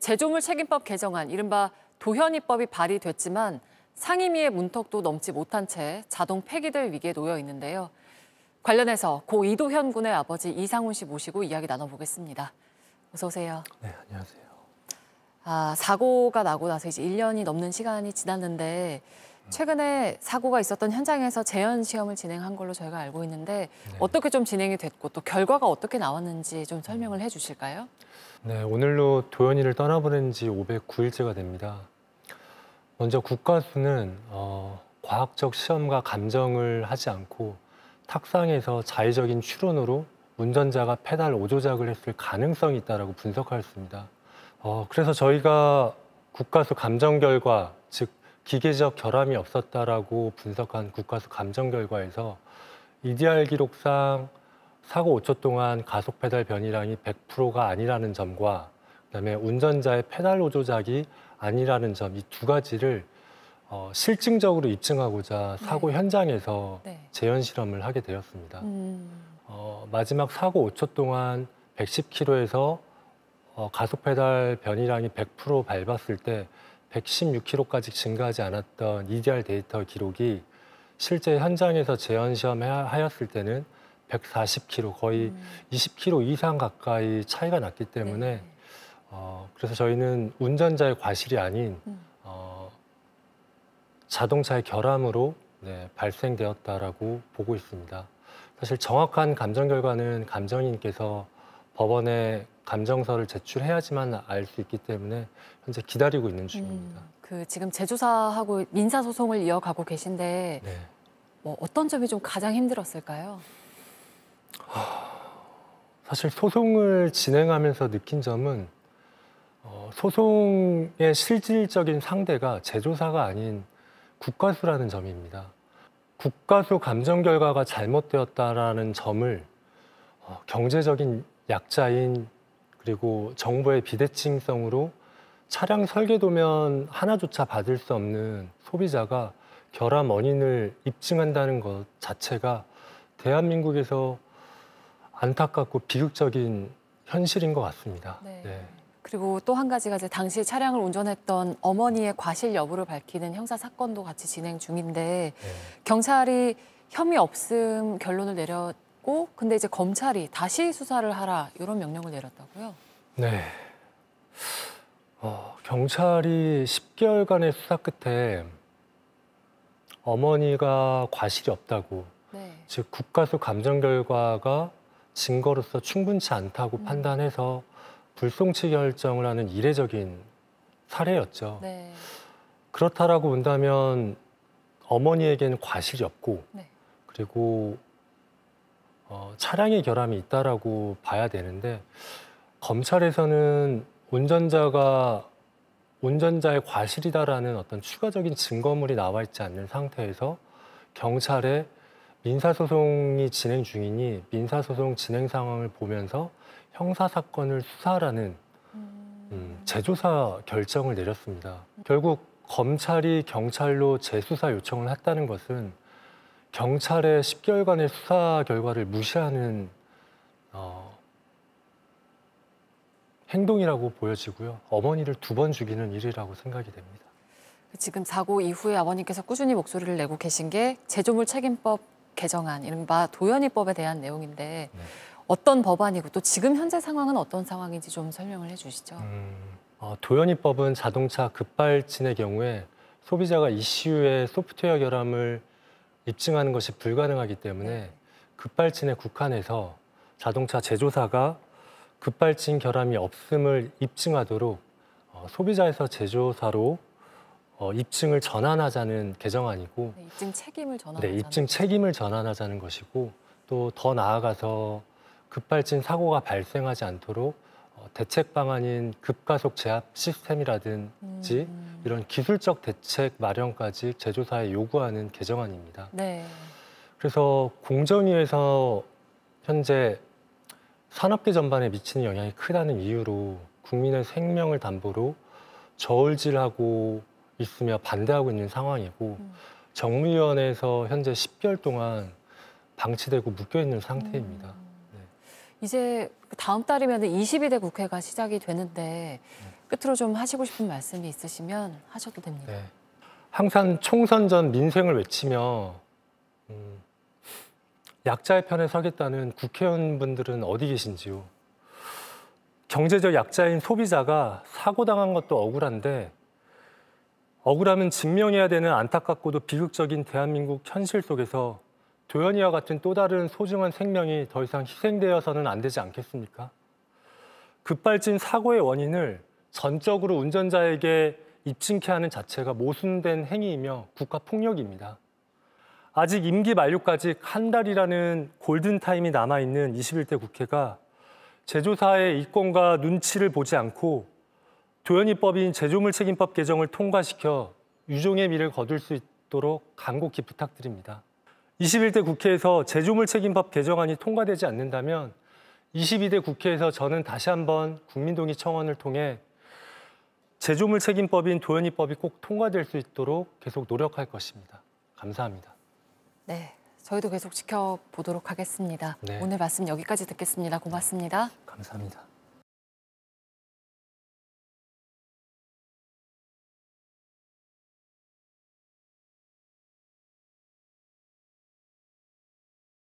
제조물 책임법 개정안 이른바 도현이법이 발의됐지만 상임위의 문턱도 넘지 못한 채 자동 폐기될 위기에 놓여 있는데요. 관련해서 고 이도현 군의 아버지 이상훈 씨 모시고 이야기 나눠보겠습니다. 어서 오세요. 네, 안녕하세요. 아, 사고가 나고 나서 이제 1년이 넘는 시간이 지났는데 최근에 사고가 있었던 현장에서 재현 시험을 진행한 걸로 저희가 알고 있는데 네. 어떻게 좀 진행이 됐고 또 결과가 어떻게 나왔는지 좀 설명을 해주실까요? 네, 오늘로 도연이를 떠나보낸 지 509일째가 됩니다. 먼저 국가수는 어, 과학적 시험과 감정을 하지 않고 탁상에서 자의적인 추론으로 운전자가 페달 오조작을 했을 가능성이 있다고 분석하였습니다. 어, 그래서 저희가 국가수 감정 결과 기계적 결함이 없었다라고 분석한 국가수 감정 결과에서 EDR 기록상 사고 5초 동안 가속 페달 변이량이 100%가 아니라는 점과 그다음에 운전자의 페달 오조작이 아니라는 점 이 두 가지를 어, 실증적으로 입증하고자 네. 사고 네. 현장에서 네. 재현 실험을 하게 되었습니다. 음. 어, 마지막 사고 5초 동안 110km에서 어, 가속 페달 변이량이 100% 밟았을 때 116kg까지 증가하지 않았던 EDR 데이터 기록이 실제 현장에서 재현 시험하였을 때는 140kg 거의 음. 20kg 이상 가까이 차이가 났기 때문에 네. 어, 그래서 저희는 운전자의 과실이 아닌 음. 어, 자동차의 결함으로 네, 발생되었다라고 보고 있습니다. 사실 정확한 감정 결과는 감정인께서 법원에 감정서를 제출해야지만 알 수 있기 때문에 현재 기다리고 있는 중입니다. 음, 그 지금 재조사하고 민사 소송을 이어가고 계신데 네. 뭐 어떤 점이 좀 가장 힘들었을까요? 사실 소송을 진행하면서 느낀 점은 어, 소송의 실질적인 상대가 재조사가 아닌 국가수라는 점입니다. 국가수 감정 결과가 잘못되었다라 점을 어, 경제적인 약자인 그리고 정부의 비대칭성으로 차량 설계도면 하나조차 받을 수 없는 소비자가 결함 원인을 입증한다는 것 자체가 대한민국에서 안타깝고 비극적인 현실인 것 같습니다. 네. 네. 그리고 또 한 가지가 이제 당시 차량을 운전했던 어머니의 과실 여부를 밝히는 형사 사건도 같이 진행 중인데 네. 경찰이 혐의 없음 결론을 내려 하고 근데 이제 검찰이 다시 수사를 하라 이런 명령을 내렸다고요? 네. 어, 경찰이 10개월간의 수사 끝에 어머니가 과실이 없다고 네. 즉 국가수 감정 결과가 증거로서 충분치 않다고 음. 판단해서 불송치 결정을 하는 이례적인 사례였죠. 네. 그렇다라고 본다면 어머니에게는 과실이 없고 네. 그리고 어, 차량의 결함이 있다라고 봐야 되는데 검찰에서는 운전자가 운전자의 과실이다라는 어떤 추가적인 증거물이 나와 있지 않는 상태에서 경찰에 민사소송이 진행 중이니 민사소송 진행 상황을 보면서 형사사건을 수사라는 음, 음, 재조사 결정을 내렸습니다. 결국 검찰이 경찰로 재수사 요청을 했다는 것은 경찰의 10개월간의 수사 결과를 무시하는 어, 행동이라고 보여지고요. 어머니를 두 번 죽이는 일이라고 생각이 됩니다. 지금 사고 이후에 아버님께서 꾸준히 목소리를 내고 계신 게 제조물 책임법 개정안, 이른바 도연이법에 대한 내용인데 네. 어떤 법안이고 또 지금 현재 상황은 어떤 상황인지 좀 설명을 해주시죠. 음, 어, 도연이법은 자동차 급발진의 경우에 소비자가 이슈의 소프트웨어 결함을 입증하는 것이 불가능하기 때문에 네. 급발진의 국한에서 자동차 제조사가 급발진 결함이 없음을 입증하도록 어, 소비자에서 제조사로 어, 입증을 전환하자는 개정안이고 네, 입증 책임을 전환 네, 입증 책임을 전환하자는 것이고 또 더 나아가서 급발진 사고가 발생하지 않도록 어, 대책 방안인 급가속 제압 시스템이라든지 음. 이런 기술적 대책 마련까지 제조사에 요구하는 개정안입니다. 네. 그래서 공정위에서 현재 산업계 전반에 미치는 영향이 크다는 이유로 국민의 생명을 담보로 저울질하고 있으며 반대하고 있는 상황이고 음. 정무위원회에서 현재 10개월 동안 방치되고 묶여 있는 상태입니다. 음. 이제 다음 달이면 22대 국회가 시작이 되는데 끝으로 좀 하시고 싶은 말씀이 있으시면 하셔도 됩니다. 네. 항상 총선 전 민생을 외치며 음, 약자의 편에 서겠다는 국회의원분들은 어디 계신지요? 경제적 약자인 소비자가 사고당한 것도 억울한데 억울함은 증명해야 되는 안타깝고도 비극적인 대한민국 현실 속에서 도연이와 같은 또 다른 소중한 생명이 더 이상 희생되어서는 안 되지 않겠습니까? 급발진 사고의 원인을 전적으로 운전자에게 입증케 하는 자체가 모순된 행위이며 국가 폭력입니다. 아직 임기 만료까지 한 달이라는 골든타임이 남아있는 21대 국회가 제조사의 이권과 눈치를 보지 않고 도연이법인 제조물책임법 개정을 통과시켜 유종의 미를 거둘 수 있도록 간곡히 부탁드립니다. 21대 국회에서 제조물 책임법 개정안이 통과되지 않는다면 22대 국회에서 저는 다시 한번 국민동의 청원을 통해 제조물 책임법인 도연이법이 꼭 통과될 수 있도록 계속 노력할 것입니다. 감사합니다. 네, 저희도 계속 지켜보도록 하겠습니다. 네. 오늘 말씀 여기까지 듣겠습니다. 고맙습니다. 감사합니다.